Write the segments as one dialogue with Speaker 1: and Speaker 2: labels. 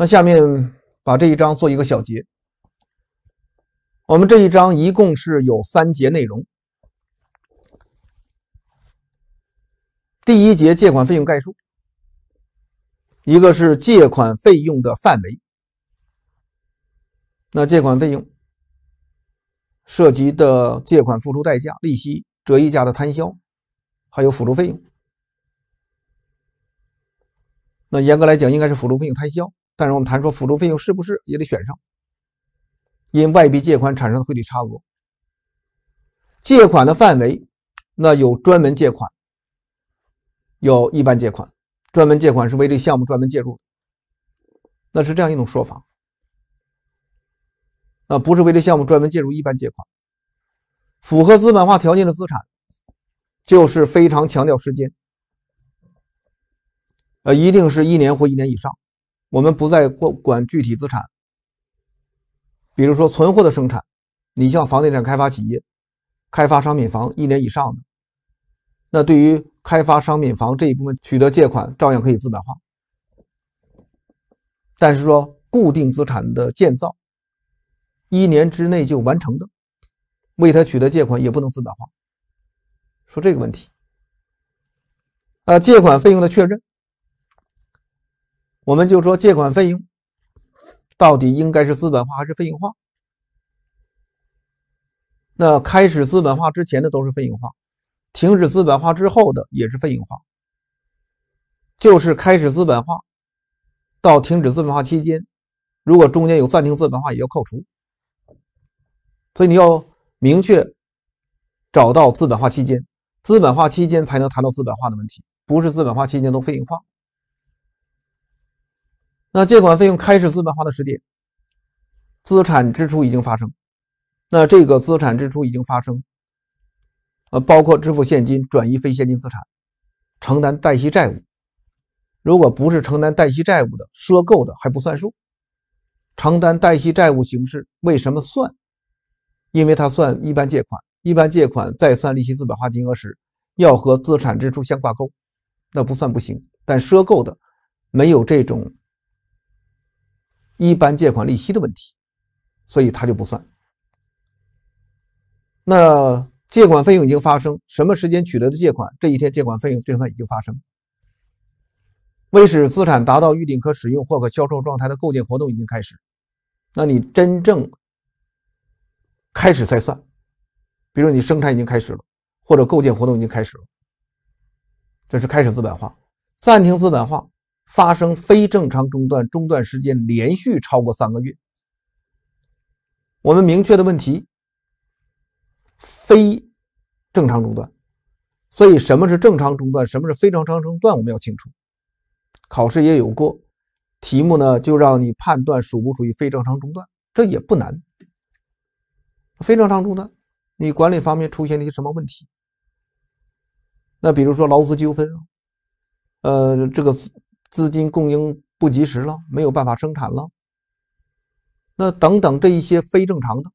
Speaker 1: 那下面把这一章做一个小结。我们这一章一共是有三节内容。第一节借款费用概述，一个是借款费用的范围。那借款费用涉及的借款付出代价、利息、折溢价的摊销，还有辅助费用。那严格来讲，应该是辅助费用摊销。但是我们谈说辅助费用是不是也得选上？因外币借款产生的汇率差额，借款的范围那有专门借款，有一般借款。专门借款是为这项目专门介入，那是这样一种说法。啊，不是为这项目专门介入，一般借款符合资本化条件的资产，就是非常强调时间。呃，一定是一年或一年以上。我们不再管具体资产，比如说存货的生产，你像房地产开发企业，开发商品房一年以上的，那对于开发商品房这一部分取得借款照样可以资本化，但是说固定资产的建造，一年之内就完成的，为他取得借款也不能资本化，说这个问题，啊，借款费用的确认。我们就说，借款费用到底应该是资本化还是费用化？那开始资本化之前的都是费用化，停止资本化之后的也是费用化。就是开始资本化到停止资本化期间，如果中间有暂停资本化，也要扣除。所以你要明确找到资本化期间，资本化期间才能谈到资本化的问题，不是资本化期间都费用化。那借款费用开始资本化的时点，资产支出已经发生。那这个资产支出已经发生，呃，包括支付现金、转移非现金资产、承担贷息债务。如果不是承担贷息债务的赊购的，还不算数。承担贷息债务形式为什么算？因为它算一般借款，一般借款再算利息资本化金额时，要和资产支出相挂钩。那不算不行。但赊购的，没有这种。一般借款利息的问题，所以它就不算。那借款费用已经发生，什么时间取得的借款，这一天借款费用就算已经发生。为使资产达到预定可使用或可销售状态的构建活动已经开始，那你真正开始再算。比如你生产已经开始了，或者构建活动已经开始了，这是开始资本化，暂停资本化。发生非正常中断，中断时间连续超过三个月。我们明确的问题：非正常中断。所以，什么是正常中断？什么是非正常中断？我们要清楚。考试也有过题目呢，就让你判断属不属于非正常中断，这也不难。非正常中断，你管理方面出现了一些什么问题？那比如说劳资纠纷，呃，这个。资金供应不及时了，没有办法生产了，那等等这一些非正常的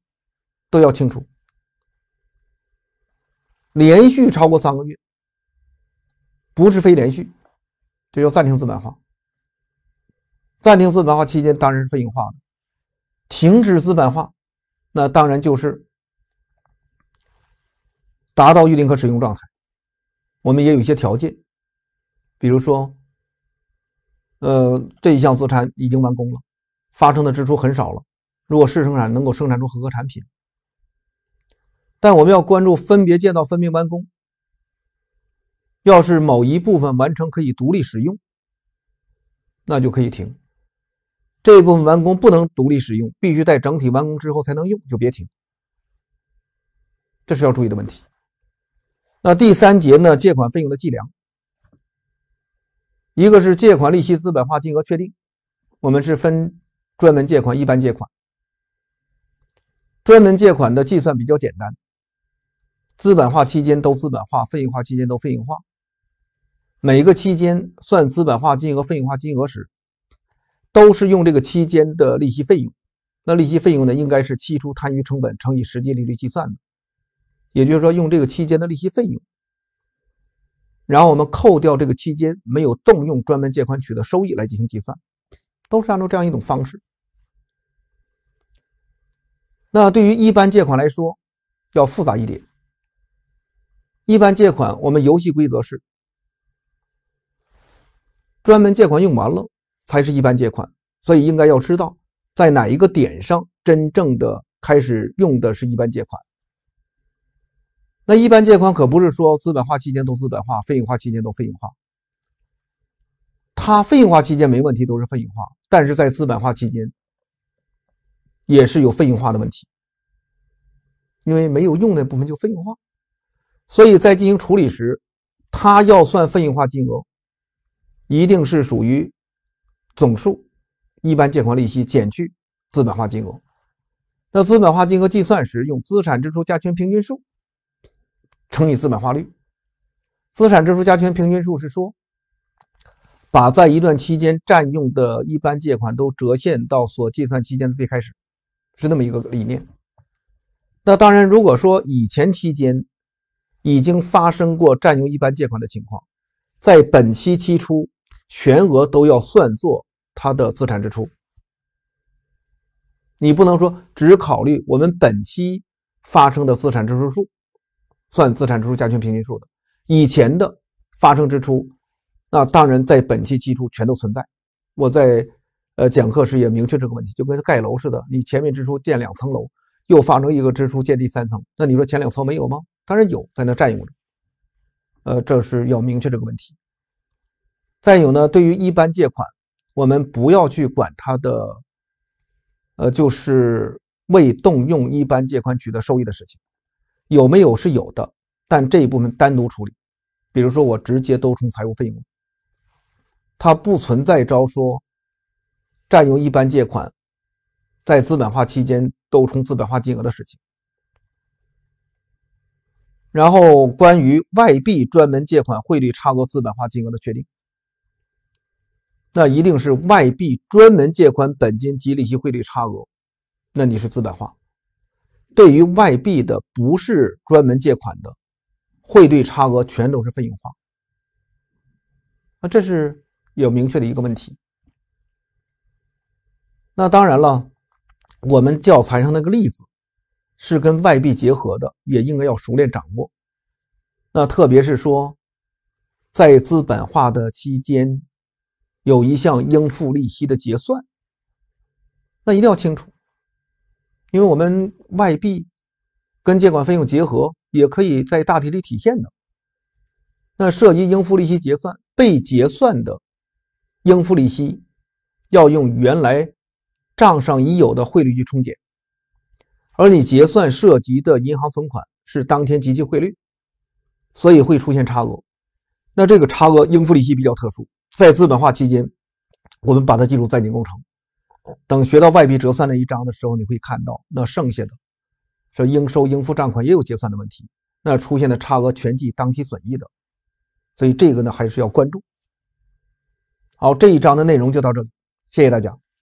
Speaker 1: 都要清楚。连续超过三个月，不是非连续，这叫暂停资本化。暂停资本化期间当然是非营化的，停止资本化，那当然就是达到预定可使用状态。我们也有一些条件，比如说。呃，这一项资产已经完工了，发生的支出很少了。如果试生产能够生产出合格产品，但我们要关注分别建造、分别完工。要是某一部分完成可以独立使用，那就可以停。这一部分完工不能独立使用，必须在整体完工之后才能用，就别停。这是要注意的问题。那第三节呢？借款费用的计量。一个是借款利息资本化金额确定，我们是分专门借款、一般借款。专门借款的计算比较简单，资本化期间都资本化，费用化期间都费用化。每个期间算资本化金额、费用化金额时，都是用这个期间的利息费用。那利息费用呢，应该是期初摊余成本乘以实际利率计算的，也就是说，用这个期间的利息费用。然后我们扣掉这个期间没有动用专门借款取得收益来进行计算，都是按照这样一种方式。那对于一般借款来说，要复杂一点。一般借款我们游戏规则是：专门借款用完了才是一般借款，所以应该要知道在哪一个点上真正的开始用的是一般借款。那一般借款可不是说资本化期间都资本化，费用化期间都费用化。它费用化期间没问题，都是费用化，但是在资本化期间也是有费用化的问题，因为没有用的部分就费用化，所以在进行处理时，它要算费用化金额，一定是属于总数一般借款利息减去资本化金额。那资本化金额计算时用资产支出加权平均数。乘以资本化率，资产支出加权平均数是说，把在一段期间占用的一般借款都折现到所计算期间的最开始，是那么一个理念。那当然，如果说以前期间已经发生过占用一般借款的情况，在本期期初全额都要算作它的资产支出。你不能说只考虑我们本期发生的资产支出数。算资产支出加权平均数的，以前的发生支出，那当然在本期期初全都存在。我在呃讲课时也明确这个问题，就跟盖楼似的，你前面支出建两层楼，又发生一个支出建第三层，那你说前两层没有吗？当然有，在那占用着。呃，这是要明确这个问题。再有呢，对于一般借款，我们不要去管它的，呃，就是未动用一般借款取得收益的事情。有没有是有的，但这一部分单独处理，比如说我直接都充财务费用，它不存在招说占用一般借款在资本化期间都充资本化金额的事情。然后关于外币专门借款汇率差额资本化金额的确定，那一定是外币专门借款本金及利息汇率差额，那你是资本化。对于外币的不是专门借款的汇兑差额，全都是费用化。那这是有明确的一个问题。那当然了，我们教材上那个例子是跟外币结合的，也应该要熟练掌握。那特别是说，在资本化的期间有一项应付利息的结算，那一定要清楚。因为我们外币跟借款费用结合，也可以在大体里体现的。那涉及应付利息结算被结算的应付利息，要用原来账上已有的汇率去冲减，而你结算涉及的银行存款是当天即期汇率，所以会出现差额。那这个差额应付利息比较特殊，在资本化期间，我们把它记入在建工程。等学到外币折算那一章的时候，你会看到，那剩下的，说应收应付账款也有结算的问题，那出现的差额全记当期损益的，所以这个呢还是要关注。好，这一章的内容就到这里，谢谢大家。